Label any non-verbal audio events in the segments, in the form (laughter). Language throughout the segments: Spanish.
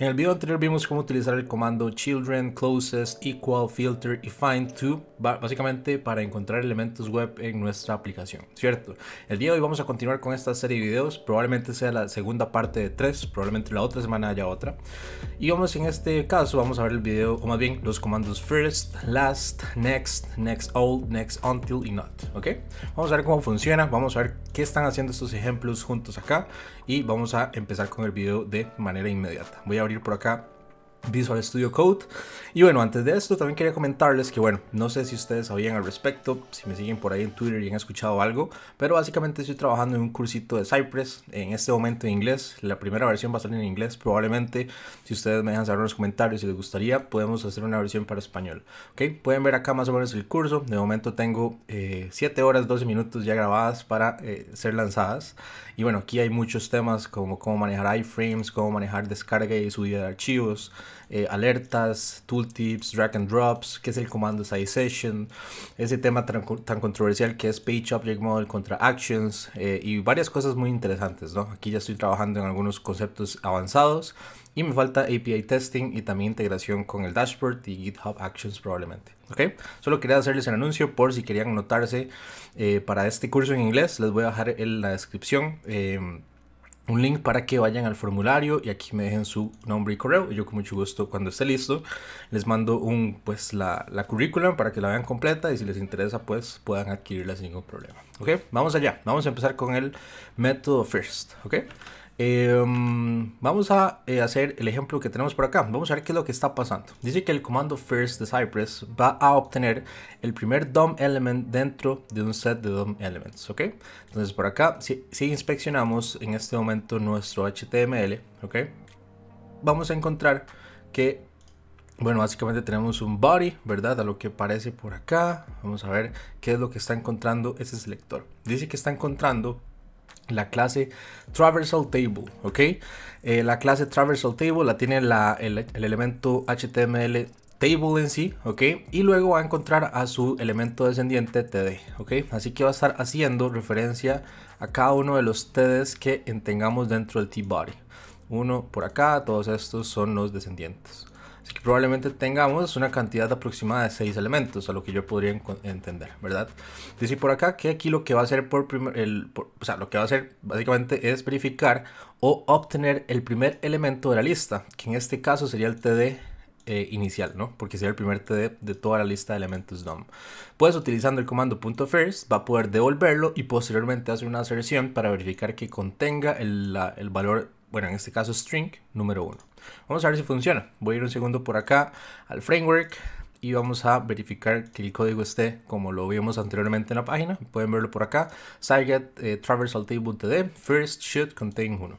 En el video anterior vimos cómo utilizar el comando children, closest, equal, filter y find to, básicamente para encontrar elementos web en nuestra aplicación, ¿cierto? El día de hoy vamos a continuar con esta serie de videos, probablemente sea la segunda parte de tres, probablemente la otra semana haya otra. Y vamos en este caso, vamos a ver el video, o más bien los comandos first, last, next, next old, next until y not, ¿ok? Vamos a ver cómo funciona, vamos a ver qué están haciendo estos ejemplos juntos acá y vamos a empezar con el video de manera inmediata. Voy a ir por acá Visual Studio Code. Y bueno, antes de esto también quería comentarles que bueno, no sé si ustedes sabían al respecto, si me siguen por ahí en Twitter y han escuchado algo, pero básicamente estoy trabajando en un cursito de Cypress en este momento en inglés. La primera versión va a salir en inglés, probablemente si ustedes me dejan saber en los comentarios si les gustaría, podemos hacer una versión para español. ¿ok? Pueden ver acá más o menos el curso. De momento tengo eh, 7 horas 12 minutos ya grabadas para eh, ser lanzadas. Y bueno, aquí hay muchos temas como cómo manejar iframes, cómo manejar descarga y subida de archivos eh, alertas, tooltips, drag and drops, que es el comando size session, ese tema tan, tan controversial que es page object model contra actions eh, y varias cosas muy interesantes, ¿no? Aquí ya estoy trabajando en algunos conceptos avanzados y me falta API testing y también integración con el dashboard y GitHub Actions probablemente. ¿Ok? Solo quería hacerles el anuncio por si querían anotarse eh, para este curso en inglés. Les voy a dejar en la descripción. Em, un link para que vayan al formulario y aquí me dejen su nombre y correo. Y yo con mucho gusto cuando esté listo les mando un, pues, la, la currículum para que la vean completa y si les interesa pues puedan adquirirla sin ningún problema. ¿Ok? Vamos allá. Vamos a empezar con el método FIRST. ¿Ok? Em, vamos a eh, hacer el ejemplo que tenemos por acá. Vamos a ver qué es lo que está pasando. Dice que el comando first de Cypress va a obtener el primer DOM element dentro de un set de DOM elements, ¿ok? Entonces por acá, si, si inspeccionamos en este momento nuestro HTML, ¿ok? Vamos a encontrar que, bueno, básicamente tenemos un body, ¿verdad? A lo que parece por acá. Vamos a ver qué es lo que está encontrando ese selector. Dice que está encontrando la clase Traversal Table, ¿ok? Eh, la clase Traversal Table la tiene la, el, elemento HTML table en sí, ¿ok? Y luego va a encontrar a su elemento descendiente TD, ¿ok? Así que va a estar haciendo referencia a cada uno de los TDs que tengamos dentro del t Uno por acá, todos estos son los descendientes. Así que probablemente tengamos una cantidad aproximada de 6 elementos, a lo que yo podría entender, ¿verdad? Dice por acá que aquí lo que va a hacer por el, lo que va a hacer básicamente es verificar o obtener el primer elemento de la lista, que en este caso sería el TD eh, inicial, ¿no? Porque sería el primer TD de toda la lista de elementos DOM. Pues utilizando el comando .first va a poder devolverlo y posteriormente hacer una aserción para verificar que contenga el valor bueno, en este caso string número 1. Vamos a ver si funciona. Voy a ir un segundo por acá al framework y vamos a verificar que el código esté como lo vimos anteriormente en la página. Pueden verlo por acá. Siget eh, traversal table td first should contain 1.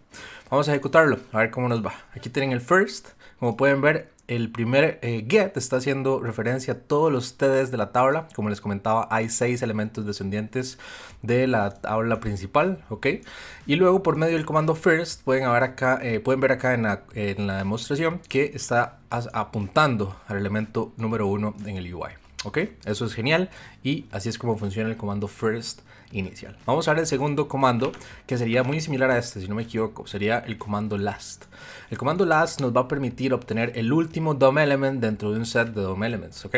Vamos a ejecutarlo, a ver cómo nos va. Aquí tienen el first. Como pueden ver, el primer eh, get está haciendo referencia a todos los TDs de la tabla. Como les comentaba, hay seis elementos descendientes de la tabla principal, ¿ok? Y luego por medio del comando first pueden ver acá, eh, pueden ver acá en la, en la demostración que está apuntando al elemento número uno en el UI. ¿Ok? Eso es genial y así es como funciona el comando first inicial. Vamos a ver el segundo comando que sería muy similar a este, si no me equivoco, sería el comando last. El comando last nos va a permitir obtener el último DOM element dentro de un set de DOM elements, ¿ok?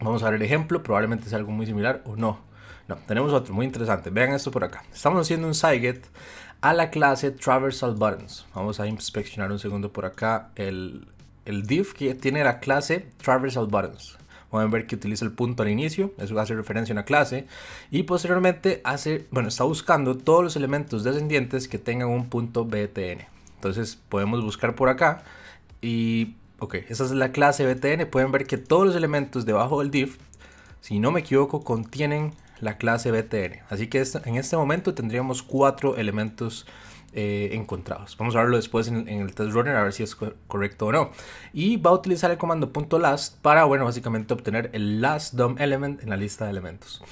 Vamos a ver el ejemplo, probablemente sea algo muy similar o no. No, tenemos otro muy interesante. Vean esto por acá. Estamos haciendo un SciGet a la clase Traversal Buttons. Vamos a inspeccionar un segundo por acá el, el div que tiene la clase Traversal Buttons. Pueden ver que utiliza el punto al inicio, eso hace referencia a una clase. Y posteriormente hace, bueno, está buscando todos los elementos descendientes que tengan un punto btn. Entonces podemos buscar por acá y, ok, esa es la clase btn. Pueden ver que todos los elementos debajo del div, si no me equivoco, contienen la clase btn. Así que en este momento tendríamos cuatro elementos eh, encontrados. Vamos a verlo después en, el test runner a ver si es correcto o no. Y va a utilizar el comando .last para, bueno, básicamente obtener el last DOM element en la lista de elementos.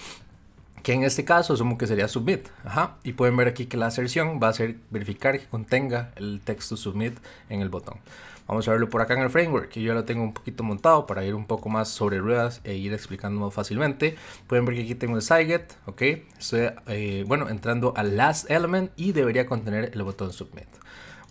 Que en este caso asumo que sería submit. Ajá. Y pueden ver aquí que la aserción va a ser verificar que contenga el texto submit en el botón. Vamos a verlo por acá en el framework, que yo ya lo tengo un poquito montado para ir un poco más sobre ruedas e ir explicando más fácilmente. Pueden ver que aquí tengo el SciGet, ok. Estoy, eh, bueno, entrando al last element y debería contener el botón submit.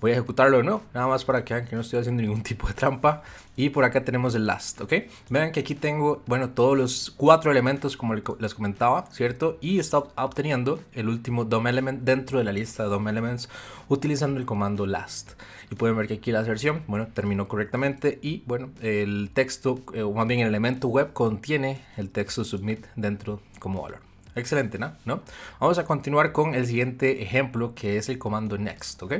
Voy a ejecutarlo de nuevo, nada más para que vean que no estoy haciendo ningún (laughs) tipo de trampa. Y por acá tenemos el last, ¿ok? Vean que aquí tengo, bueno, todos los cuatro elementos como les comentaba, ¿cierto? Y está obteniendo el último DOM element dentro de la lista de DOM elements utilizando el comando last. Y pueden ver que aquí la aserción, bueno, terminó correctamente y, bueno, el texto, eh, o más bien el elemento web contiene el texto submit dentro como valor. Excelente, ¿no? ¿no? Vamos a continuar con el siguiente ejemplo que es el comando next, ¿ok?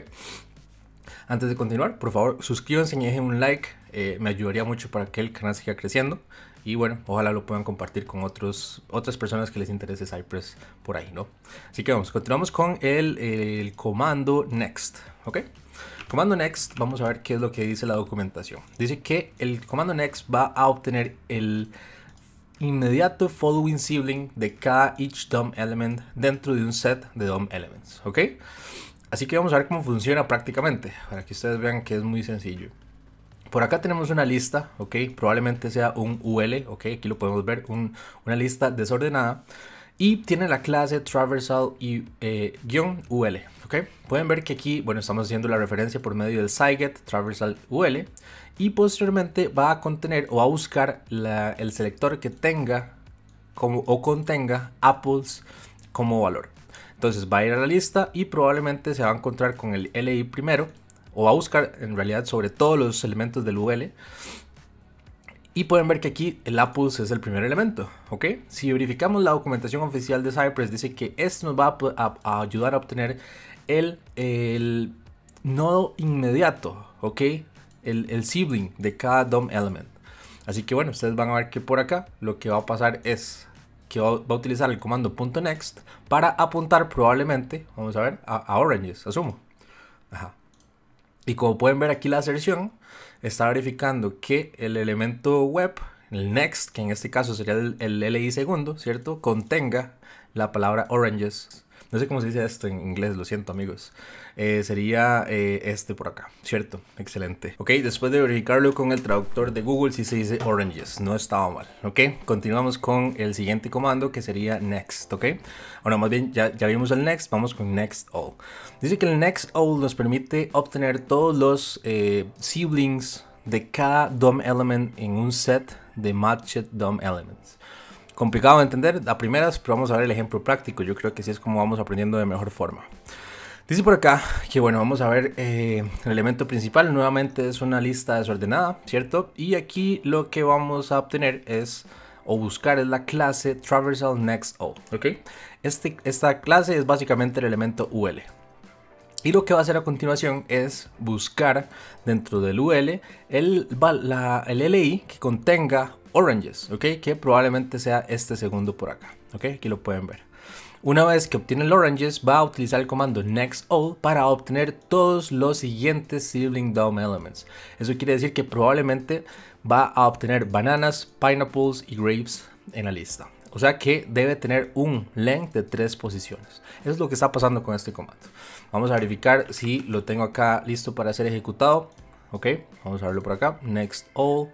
Antes de continuar, por favor, suscríbanse y dejen un like. Eh, me ayudaría mucho para que el canal siga creciendo. Y bueno, ojalá lo puedan compartir con otros, otras personas que les interese Cypress por ahí, ¿no? Así que vamos, continuamos con el, el comando next, ¿ok? Comando next, vamos a ver qué es lo que dice la documentación. Dice que el comando next va a obtener el inmediato following sibling de cada each DOM element dentro de un set de DOM elements, ¿ok? Así que vamos a ver cómo funciona prácticamente, para que ustedes vean que es muy sencillo. Por acá tenemos una lista, ok, probablemente sea un UL, ok, aquí lo podemos ver, una lista desordenada. Y tiene la clase traversal y, eh, UL, ok. Pueden ver que aquí, bueno, estamos haciendo la referencia por medio del SciGet traversal UL. Y posteriormente va a contener o a buscar el selector que tenga como, o contenga apples como valor. Entonces va a ir a la lista y probablemente se va a encontrar con el LI primero, o va a buscar en realidad sobre todos los elementos del UL. Y pueden ver que aquí el APUS es el primer elemento, ¿ok? Si verificamos la documentación oficial de Cypress, dice que esto nos va a, ayudar a obtener el, nodo inmediato, ¿ok? El, el, sibling de cada DOM element. Así que bueno, ustedes van a ver que por acá lo que va a pasar es que va, a utilizar el comando .next para apuntar probablemente, vamos a ver, a, oranges, asumo. Y como pueden ver aquí la aserción está verificando que el elemento web, el next, que en este caso sería el, el LI segundo, ¿cierto? Contenga la palabra oranges no sé cómo se dice esto en inglés, lo siento amigos. Eh, sería eh, este por acá, ¿cierto? Excelente. Ok, después de verificarlo con el traductor de Google, sí se dice oranges, no estaba mal. Ok, continuamos con el siguiente comando que sería next, ¿ok? Ahora, más bien ya, vimos el next, vamos con next all. Dice que el next all nos permite obtener todos los eh, siblings de cada DOM element en un set de matched DOM elements complicado de entender a primeras, pero pues, vamos a ver el ejemplo práctico. Yo creo que así es como vamos aprendiendo de mejor forma. Dice por acá que bueno, vamos a ver eh, el elemento principal. Nuevamente es una lista desordenada, ¿cierto? Y aquí lo que vamos a obtener es o buscar es la clase traversal next o. Este, esta clase es básicamente el elemento ul. Y lo que va a hacer a continuación es buscar dentro del UL el, la, LI que contenga oranges, ¿ok? Que probablemente sea este segundo por acá, ¿ok? Aquí lo pueden ver. Una vez que obtiene el oranges, va a utilizar el comando next all para obtener todos los siguientes sibling DOM elements. Eso quiere decir que probablemente va a obtener bananas, pineapples y grapes en la lista. O sea que debe tener un length de tres posiciones. Eso es lo que está pasando con este comando. Vamos a verificar si lo tengo acá listo para ser ejecutado. Ok, vamos a verlo por acá. Next all.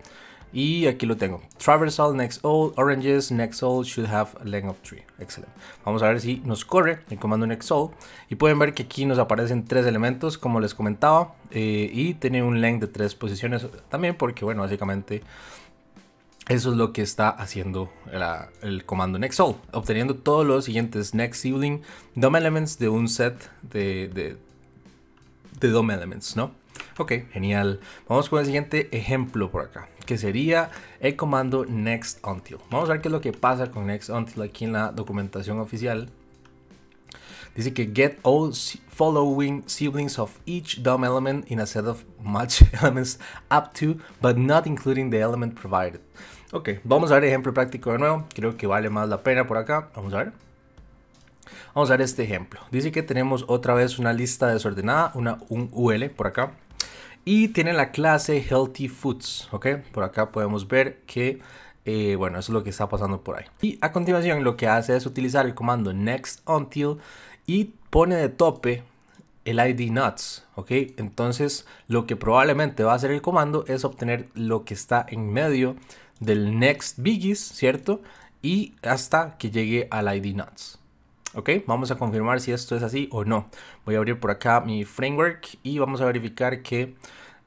Y aquí lo tengo. Traversal, next all, oranges, next all should have a length of three. Excelente. Vamos a ver si nos corre el comando next all. Y pueden ver que aquí nos aparecen tres elementos, como les comentaba. Eh, y tiene un length de tres posiciones también, porque bueno, básicamente eso es lo que está haciendo el comando next all, obteniendo todos los siguientes next sibling DOM elements de un set de, de, de DOM elements, ¿no? Ok, genial. Vamos con el siguiente ejemplo por acá, que sería el comando next until. Vamos a ver qué es lo que pasa con next until aquí en la documentación oficial. Dice que get all following siblings of each DOM element in a set of match (laughs) elements up to, but not including the element provided. Ok, vamos a ver ejemplo práctico de nuevo. Creo que vale más la pena por acá. Vamos a ver. Vamos a ver este ejemplo. Dice que tenemos otra vez una lista desordenada, una, un UL por acá. Y tiene la clase Healthy Foods, ¿ok? Por acá podemos ver que, eh, bueno, eso es lo que está pasando por ahí. Y a continuación lo que hace es utilizar el comando next until y pone de tope el ID nuts, ¿ok? Entonces lo que probablemente va a hacer el comando es obtener lo que está en medio del next Bigis, ¿cierto? Y hasta que llegue al ID nuts. ¿Ok? Vamos a confirmar si esto es así o no. Voy a abrir por acá mi framework y vamos a verificar que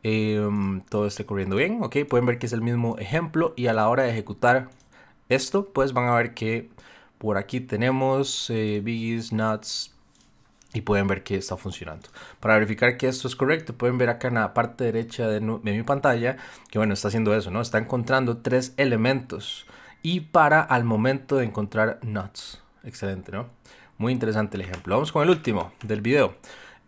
em, todo esté corriendo bien. ¿Ok? Pueden ver que es el mismo ejemplo y a la hora de ejecutar esto, pues van a ver que por aquí tenemos eh, nuts, y pueden ver que está funcionando. Para verificar que esto es correcto, pueden ver acá en la parte derecha de, mi pantalla que bueno, está haciendo eso, ¿no? Está encontrando tres elementos y para al momento de encontrar nuts. Excelente, ¿no? Muy interesante el ejemplo. Vamos con el último del video.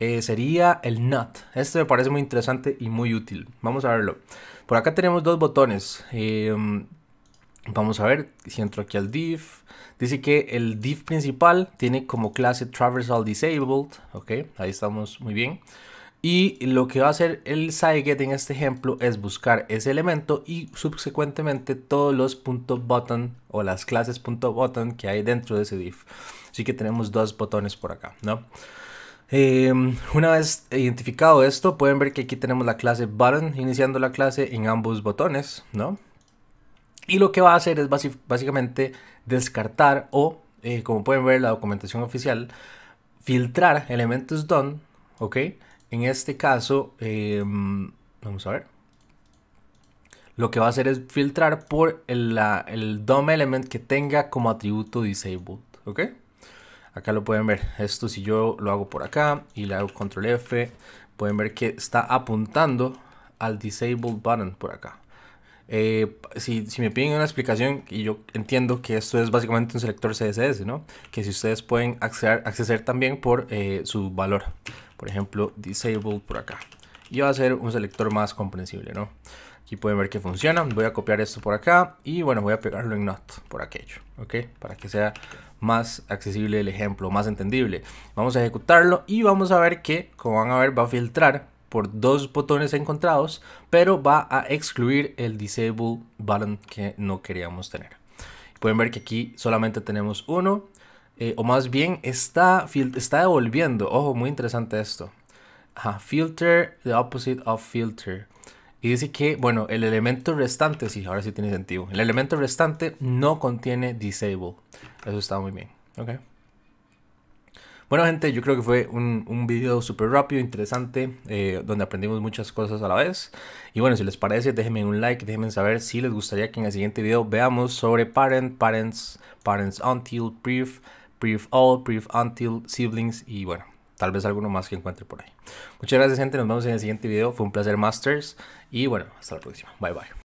Eh, sería el nut. Este me parece muy interesante y muy útil. Vamos a verlo. Por acá tenemos dos botones. Eh, Vamos a ver si entro aquí al div. Dice que el div principal tiene como clase traversal disabled. Ok, ahí estamos muy bien. Y lo que va a hacer el SciGet en este ejemplo es buscar ese elemento y subsecuentemente todos los puntos .button o las clases punto .button que hay dentro de ese div. Así que tenemos dos botones por acá, ¿no? Em, una vez identificado esto, pueden ver que aquí tenemos la clase button iniciando la clase en ambos botones, ¿no? Y lo que va a hacer es básicamente descartar o, eh, como pueden ver en la documentación oficial, filtrar elementos DOM, ¿ok? En este caso, em, vamos a ver. Lo que va a hacer es filtrar por el, DOM element que tenga como atributo disabled, ¿ok? Acá lo pueden ver. Esto si yo lo hago por acá y le hago control F, pueden ver que está apuntando al disabled button por acá, eh, si, me piden una explicación, y yo entiendo que esto es básicamente un selector CSS, ¿no? Que si ustedes pueden acceder, también por eh, su valor. Por ejemplo, disable por acá. Y va a ser un selector más comprensible, ¿no? Aquí pueden ver que funciona. Voy a copiar esto por acá y bueno, voy a pegarlo en not por aquello, ¿ok? Para que sea más accesible el ejemplo, más entendible. Vamos a ejecutarlo y vamos a ver que, como van a ver, va a filtrar por dos botones encontrados, pero va a excluir el disable button que no queríamos tener. Pueden ver que aquí solamente tenemos uno, eh, o más bien está, está devolviendo, ojo, muy interesante esto. filter, the opposite of filter. Y dice que, bueno, el elemento restante, si ahora sí tiene sentido. El elemento restante no contiene disable. Eso está muy bien. Okay. Bueno, gente, yo creo que fue un, un video súper rápido, interesante, eh, donde aprendimos muchas cosas a la vez. Y bueno, si les parece, déjenme un like, déjenme saber si les gustaría que en el siguiente video veamos sobre parent, parents, parents until, brief, brief all, brief until, siblings y bueno, tal vez alguno más que encuentre por ahí. Muchas gracias, gente. Nos vemos en el siguiente video. Fue un placer, Masters. Y bueno, hasta la próxima. Bye, bye.